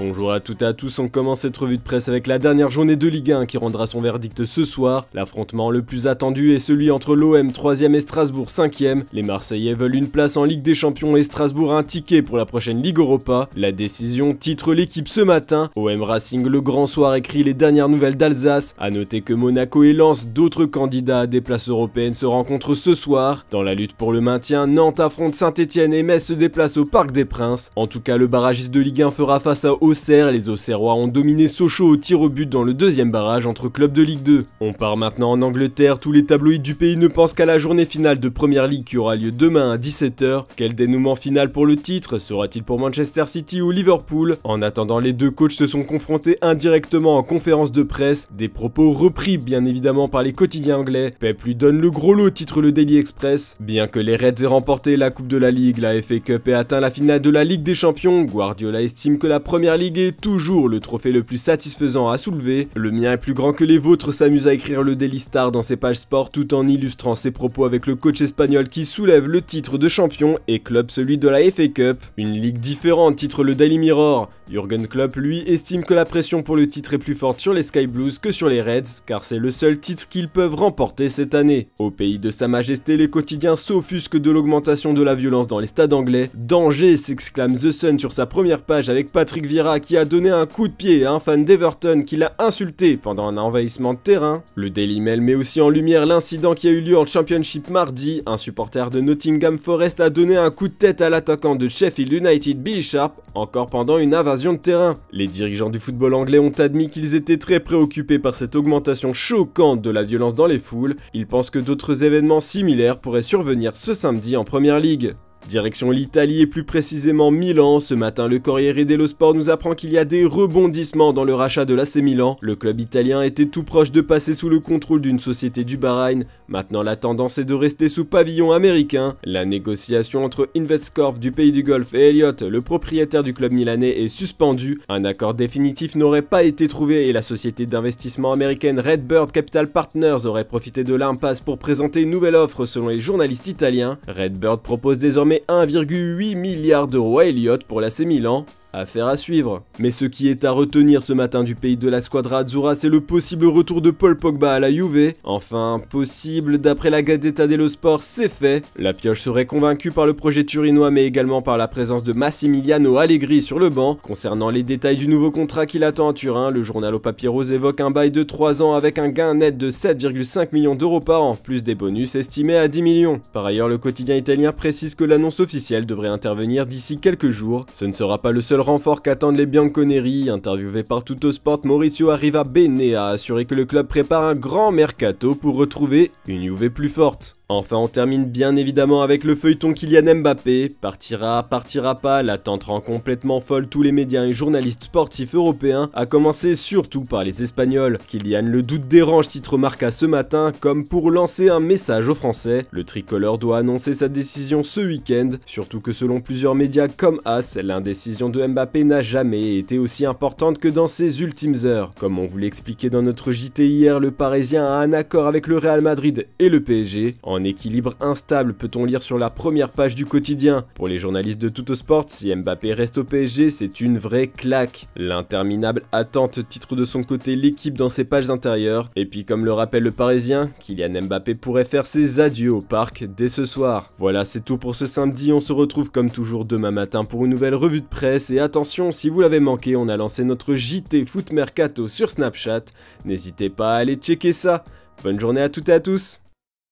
Bonjour à toutes et à tous, on commence cette revue de presse avec la dernière journée de Ligue 1 qui rendra son verdict ce soir. L'affrontement le plus attendu est celui entre l'OM 3 e et Strasbourg 5 e Les Marseillais veulent une place en Ligue des Champions et Strasbourg un ticket pour la prochaine Ligue Europa. La décision titre l'équipe ce matin. OM Racing le grand soir écrit les dernières nouvelles d'Alsace. A noter que Monaco et Lens, d'autres candidats à des places européennes, se rencontrent ce soir. Dans la lutte pour le maintien, Nantes affronte Saint-Etienne et Metz se déplace au Parc des Princes. En tout cas, le barragiste de Ligue 1 fera face à Auxerre, les Auxerrois ont dominé Sochaux au tir au but dans le deuxième barrage entre clubs de Ligue 2. On part maintenant en Angleterre, tous les tabloïds du pays ne pensent qu'à la journée finale de Première Ligue qui aura lieu demain à 17h. Quel dénouement final pour le titre Sera-t-il pour Manchester City ou Liverpool En attendant, les deux coachs se sont confrontés indirectement en conférence de presse, des propos repris bien évidemment par les quotidiens anglais. Pep lui donne le gros lot, titre le Daily Express. Bien que les Reds aient remporté la Coupe de la Ligue, la FA Cup et atteint la finale de la Ligue des Champions, Guardiola estime que la Première ligue est toujours le trophée le plus satisfaisant à soulever. Le mien est plus grand que les vôtres s'amuse à écrire le Daily Star dans ses pages sport tout en illustrant ses propos avec le coach espagnol qui soulève le titre de champion et club celui de la FA Cup. Une ligue différente titre le Daily Mirror. Jurgen Klopp lui estime que la pression pour le titre est plus forte sur les Sky Blues que sur les Reds car c'est le seul titre qu'ils peuvent remporter cette année. Au pays de Sa Majesté, les quotidiens s'offusquent de l'augmentation de la violence dans les stades anglais. Danger s'exclame The Sun sur sa première page avec Patrick Vieira qui a donné un coup de pied à un fan d'Everton qui l'a insulté pendant un envahissement de terrain. Le Daily Mail met aussi en lumière l'incident qui a eu lieu en Championship mardi. Un supporter de Nottingham Forest a donné un coup de tête à l'attaquant de Sheffield United Billy Sharp, encore pendant une invasion de terrain. Les dirigeants du football anglais ont admis qu'ils étaient très préoccupés par cette augmentation choquante de la violence dans les foules. Ils pensent que d'autres événements similaires pourraient survenir ce samedi en Première Ligue. Direction l'Italie et plus précisément Milan, ce matin le Corriere dello Sport nous apprend qu'il y a des rebondissements dans le rachat de l'AC Milan. Le club italien était tout proche de passer sous le contrôle d'une société du Bahreïn, maintenant la tendance est de rester sous pavillon américain. La négociation entre Investcorp du pays du Golfe et Elliott, le propriétaire du club milanais, est suspendue. Un accord définitif n'aurait pas été trouvé et la société d'investissement américaine Redbird Capital Partners aurait profité de l'impasse pour présenter une nouvelle offre selon les journalistes italiens. Redbird propose désormais 1,8 milliard d'euros à Elliott pour l'AC Milan, Affaire à suivre. Mais ce qui est à retenir ce matin du pays de la Squadra Azzurra, c'est le possible retour de Paul Pogba à la Juve. Enfin, possible, d'après la Gazzetta dello Sport, c'est fait. La pioche serait convaincue par le projet turinois, mais également par la présence de Massimiliano Allegri sur le banc. Concernant les détails du nouveau contrat qu'il attend à Turin, le journal au papier rose évoque un bail de 3 ans avec un gain net de 7,5 millions d'euros par an, plus des bonus estimés à 10 millions. Par ailleurs, le quotidien italien précise que l'annonce officielle devrait intervenir d'ici quelques jours. Ce ne sera pas le seul renfort qu'attendent les Bianconeri. Interviewé par Tutto Sport, Mauricio à Bene à assurer que le club prépare un grand mercato pour retrouver une UV plus forte. Enfin, on termine bien évidemment avec le feuilleton Kylian Mbappé. Partira, partira pas, l'attente rend complètement folle tous les médias et journalistes sportifs européens, à commencer surtout par les Espagnols. Kylian le doute dérange titre Marca ce matin, comme pour lancer un message aux Français. Le tricolore doit annoncer sa décision ce week-end, surtout que selon plusieurs médias comme As, l'indécision de Mbappé n'a jamais été aussi importante que dans ses ultimes heures. Comme on vous l'expliquait dans notre JT hier, le Parisien a un accord avec le Real Madrid et le PSG un équilibre instable peut-on lire sur la première page du quotidien. Pour les journalistes de Sport, si Mbappé reste au PSG, c'est une vraie claque. L'interminable attente titre de son côté l'équipe dans ses pages intérieures, et puis comme le rappelle le Parisien, Kylian Mbappé pourrait faire ses adieux au parc dès ce soir. Voilà, c'est tout pour ce samedi, on se retrouve comme toujours demain matin pour une nouvelle revue de presse, et attention, si vous l'avez manqué, on a lancé notre JT Foot Mercato sur Snapchat, n'hésitez pas à aller checker ça. Bonne journée à toutes et à tous